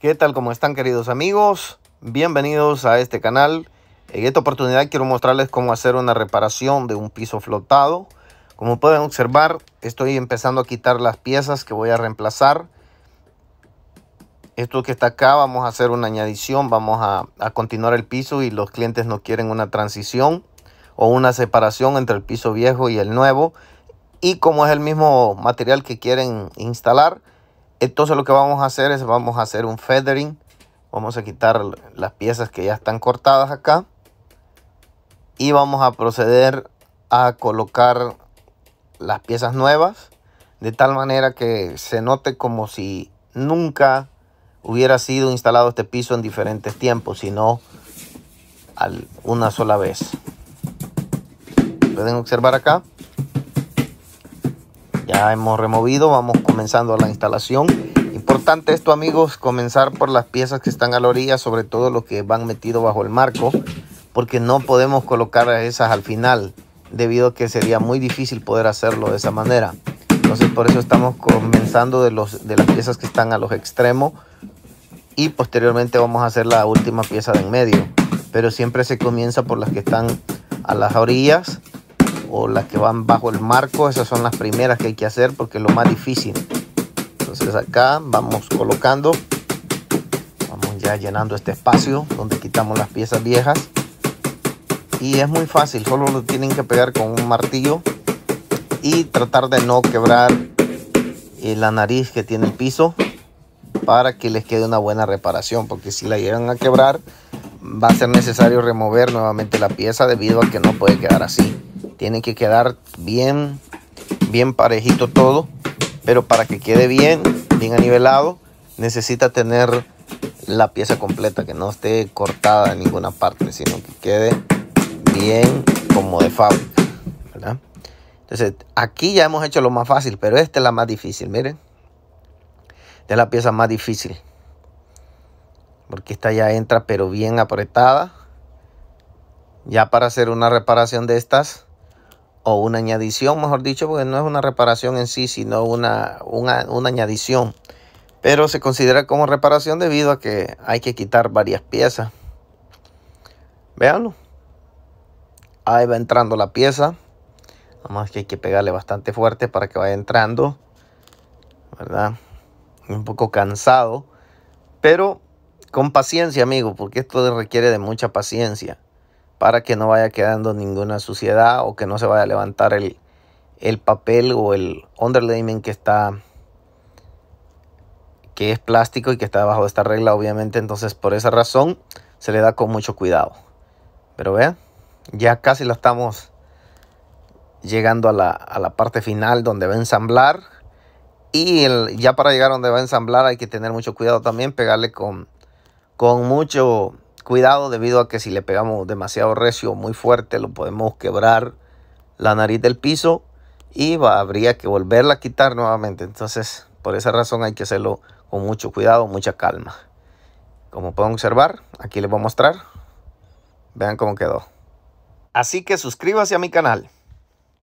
¿Qué tal como están queridos amigos? Bienvenidos a este canal. En esta oportunidad quiero mostrarles cómo hacer una reparación de un piso flotado. Como pueden observar, estoy empezando a quitar las piezas que voy a reemplazar. Esto que está acá, vamos a hacer una añadición, vamos a, a continuar el piso y los clientes no quieren una transición o una separación entre el piso viejo y el nuevo. Y como es el mismo material que quieren instalar, entonces lo que vamos a hacer es vamos a hacer un feathering. Vamos a quitar las piezas que ya están cortadas acá. Y vamos a proceder a colocar las piezas nuevas. De tal manera que se note como si nunca hubiera sido instalado este piso en diferentes tiempos. Sino una sola vez. Pueden observar acá. Ya hemos removido, vamos comenzando la instalación. Importante esto amigos, comenzar por las piezas que están a la orilla, sobre todo los que van metidos bajo el marco, porque no podemos colocar esas al final, debido a que sería muy difícil poder hacerlo de esa manera. Entonces por eso estamos comenzando de, los, de las piezas que están a los extremos y posteriormente vamos a hacer la última pieza de en medio. Pero siempre se comienza por las que están a las orillas o las que van bajo el marco, esas son las primeras que hay que hacer porque es lo más difícil. Entonces acá vamos colocando, vamos ya llenando este espacio donde quitamos las piezas viejas. Y es muy fácil, solo lo tienen que pegar con un martillo y tratar de no quebrar eh, la nariz que tiene el piso para que les quede una buena reparación, porque si la llegan a quebrar va a ser necesario remover nuevamente la pieza debido a que no puede quedar así. Tiene que quedar bien, bien parejito todo. Pero para que quede bien, bien anivelado, necesita tener la pieza completa, que no esté cortada en ninguna parte, sino que quede bien como de fábrica. Entonces, aquí ya hemos hecho lo más fácil, pero esta es la más difícil, miren. Esta es la pieza más difícil. Porque esta ya entra pero bien apretada. Ya para hacer una reparación de estas, o una añadición, mejor dicho, porque no es una reparación en sí, sino una, una, añadición. Pero se considera como reparación debido a que hay que quitar varias piezas. Veanlo. Ahí va entrando la pieza. Nada más que hay que pegarle bastante fuerte para que vaya entrando. ¿Verdad? Un poco cansado. Pero con paciencia, amigo, porque esto requiere de mucha paciencia para que no vaya quedando ninguna suciedad o que no se vaya a levantar el, papel o el underlayment que está que es plástico y que está bajo esta regla obviamente entonces por esa razón se le da con mucho cuidado pero vean ya casi la estamos llegando a la, parte final donde va a ensamblar y ya para llegar donde va a ensamblar hay que tener mucho cuidado también pegarle con con mucho cuidado debido a que si le pegamos demasiado recio muy fuerte lo podemos quebrar la nariz del piso y habría que volverla a quitar nuevamente. Entonces, por esa razón hay que hacerlo con mucho cuidado, mucha calma. Como pueden observar, aquí les voy a mostrar. Vean cómo quedó. Así que suscríbase a mi canal.